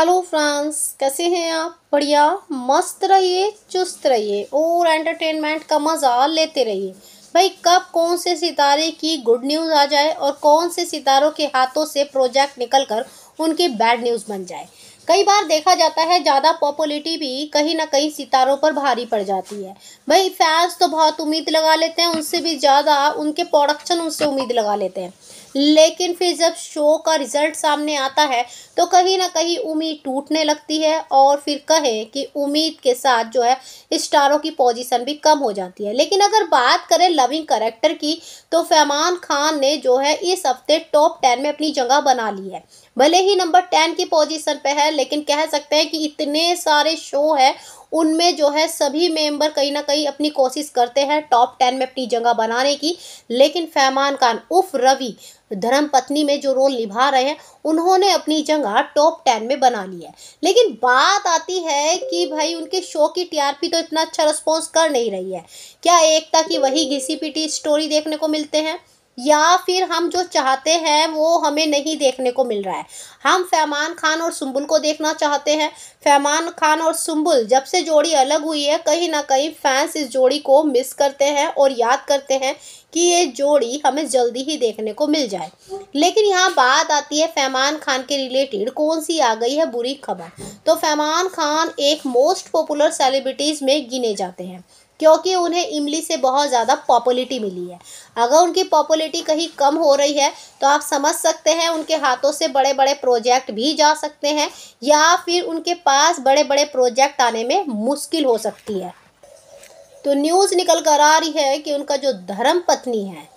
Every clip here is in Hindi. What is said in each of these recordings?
हेलो फ्रांस कैसे हैं आप बढ़िया मस्त रहिए चुस्त रहिए और एंटरटेनमेंट का मज़ा लेते रहिए भाई कब कौन से सितारे की गुड न्यूज़ आ जाए और कौन से सितारों के हाथों से प्रोजेक्ट निकल कर उनकी बैड न्यूज़ बन जाए कई बार देखा जाता है ज़्यादा पॉपुलिटी भी कहीं ना कहीं सितारों पर भारी पड़ जाती है भाई फैंस तो बहुत उम्मीद लगा लेते हैं उनसे भी ज़्यादा उनके प्रोडक्शन उनसे उम्मीद लगा लेते हैं लेकिन फिर जब शो का रिज़ल्ट सामने आता है तो कहीं ना कहीं उम्मीद टूटने लगती है और फिर कहें कि उम्मीद के साथ जो है स्टारों की पोजीशन भी कम हो जाती है लेकिन अगर बात करें लविंग करेक्टर की तो फैमान खान ने जो है इस हफ्ते टॉप टेन में अपनी जगह बना ली है भले ही नंबर टेन की पोजीशन पर है लेकिन कह सकते हैं कि इतने सारे शो है उनमें जो है सभी मेंबर कहीं ना कहीं अपनी कोशिश करते हैं टॉप टेन में अपनी जगह बनाने की लेकिन फैमान खान उफ रवि धर्म पत्नी में जो रोल निभा रहे हैं उन्होंने अपनी जगह टॉप टेन में बना ली है लेकिन बात आती है कि भाई उनके शो की टीआरपी तो इतना अच्छा रिस्पॉन्स कर नहीं रही है क्या एकता की वही घिसी पिटी स्टोरी देखने को मिलते हैं या फिर हम जो चाहते हैं वो हमें नहीं देखने को मिल रहा है हम फैमान खान और सुम्बुल को देखना चाहते हैं फैमान खान और सुम्बुल जब से जोड़ी अलग हुई है कहीं ना कहीं फैंस इस जोड़ी को मिस करते हैं और याद करते हैं कि ये जोड़ी हमें जल्दी ही देखने को मिल जाए लेकिन यहाँ बात आती है फैमान खान के रिलेटेड कौन सी आ गई है बुरी खबर तो फैमान खान एक मोस्ट पॉपुलर सेलिब्रिटीज़ में गिने जाते हैं क्योंकि उन्हें इमली से बहुत ज़्यादा पॉपुलरिटी मिली है अगर उनकी पॉपुलरिटी कहीं कम हो रही है तो आप समझ सकते हैं उनके हाथों से बड़े बड़े प्रोजेक्ट भी जा सकते हैं या फिर उनके पास बड़े बड़े प्रोजेक्ट आने में मुश्किल हो सकती है तो न्यूज़ निकल कर आ रही है कि उनका जो धर्म पत्नी है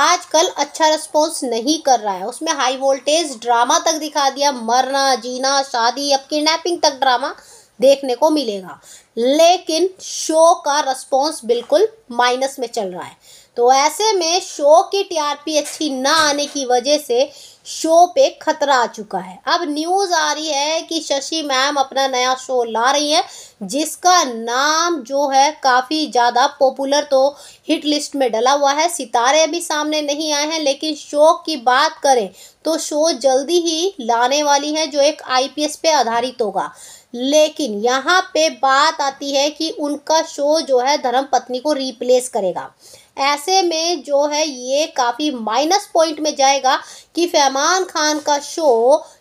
आजकल अच्छा रिस्पॉन्स नहीं कर रहा है उसमें हाई वोल्टेज ड्रामा तक दिखा दिया मरना जीना शादी अब किडनैपिंग तक ड्रामा देखने को मिलेगा लेकिन शो का रिस्पॉन्स बिल्कुल माइनस में चल रहा है तो ऐसे में शो की टीआरपी अच्छी ना आने की वजह से शो पे खतरा आ चुका है अब न्यूज़ आ रही है कि शशि मैम अपना नया शो ला रही है जिसका नाम जो है काफ़ी ज़्यादा पॉपुलर तो हिट लिस्ट में डला हुआ है सितारे अभी सामने नहीं आए हैं लेकिन शो की बात करें तो शो जल्दी ही लाने वाली है जो एक आईपीएस पे आधारित होगा लेकिन यहाँ पे बात बताती है कि उनका शो जो है धर्म पत्नी को रिप्लेस करेगा ऐसे में जो है ये काफ़ी माइनस पॉइंट में जाएगा कि फैमान खान का शो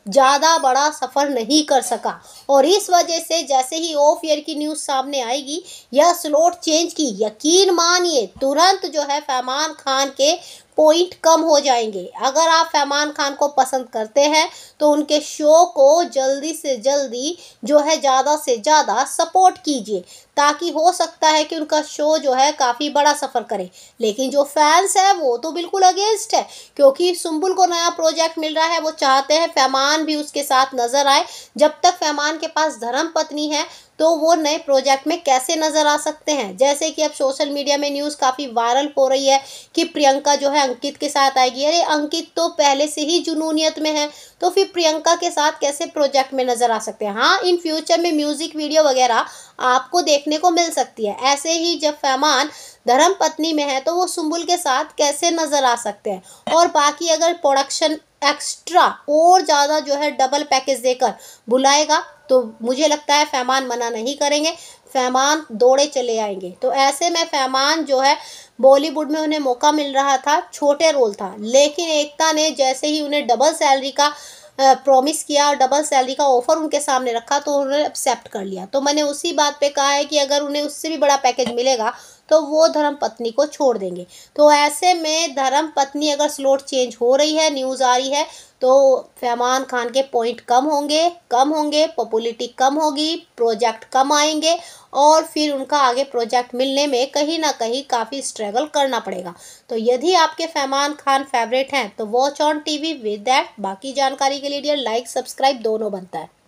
ज़्यादा बड़ा सफ़र नहीं कर सका और इस वजह से जैसे ही ऑफ ईयर की न्यूज़ सामने आएगी यह स्लोट चेंज की यकीन मानिए तुरंत जो है फैमान खान के पॉइंट कम हो जाएंगे अगर आप फैमान खान को पसंद करते हैं तो उनके शो को जल्दी से जल्दी जो है ज़्यादा से ज़्यादा सपोर्ट कीजिए ताकि हो सकता है कि उनका शो जो है काफ़ी बड़ा सफ़र करे लेकिन जो फैंस है वो तो बिल्कुल अगेंस्ट है क्योंकि सुम्बुल को नया प्रोजेक्ट मिल रहा है वो चाहते हैं फैमान फैमान भी उसके साथ नजर आए जब तक फैमान के पास धर्म पत्नी है तो वो नए प्रोजेक्ट में कैसे नज़र आ सकते हैं जैसे कि अब सोशल मीडिया में न्यूज़ काफ़ी वायरल हो रही है कि प्रियंका जो है अंकित के साथ आएगी अरे अंकित तो पहले से ही जुनूनियत में है तो फिर प्रियंका के साथ कैसे प्रोजेक्ट में नज़र आ सकते हैं हाँ इन फ्यूचर में म्यूज़िक वीडियो वगैरह आपको देखने को मिल सकती है ऐसे ही जब फैमान धर्म पत्नी में है तो वो सुम्बुल के साथ कैसे नज़र आ सकते हैं और बाकी अगर प्रोडक्शन एक्स्ट्रा और ज़्यादा जो है डबल पैकेज देकर बुलाएगा तो मुझे लगता है फैमान मना नहीं करेंगे फैमान दौड़े चले आएंगे तो ऐसे में फैमान जो है बॉलीवुड में उन्हें मौका मिल रहा था छोटे रोल था लेकिन एकता ने जैसे ही उन्हें डबल सैलरी का प्रॉमिस किया और डबल सैलरी का ऑफर उनके सामने रखा तो उन्होंने एक्सेप्ट कर लिया तो मैंने उसी बात पे कहा है कि अगर उन्हें उससे भी बड़ा पैकेज मिलेगा तो वो धर्म पत्नी को छोड़ देंगे तो ऐसे में धर्म पत्नी अगर स्लोट चेंज हो रही है न्यूज़ आ रही है तो फैमान खान के पॉइंट कम होंगे कम होंगे पॉपुलिटी कम होगी प्रोजेक्ट कम आएंगे और फिर उनका आगे प्रोजेक्ट मिलने में कहीं ना कहीं काफ़ी स्ट्रगल करना पड़ेगा तो यदि आपके फैमान खान फेवरेट हैं तो watch on TV with that बाकी जानकारी के लिए डियर लाइक सब्सक्राइब दोनों बनता है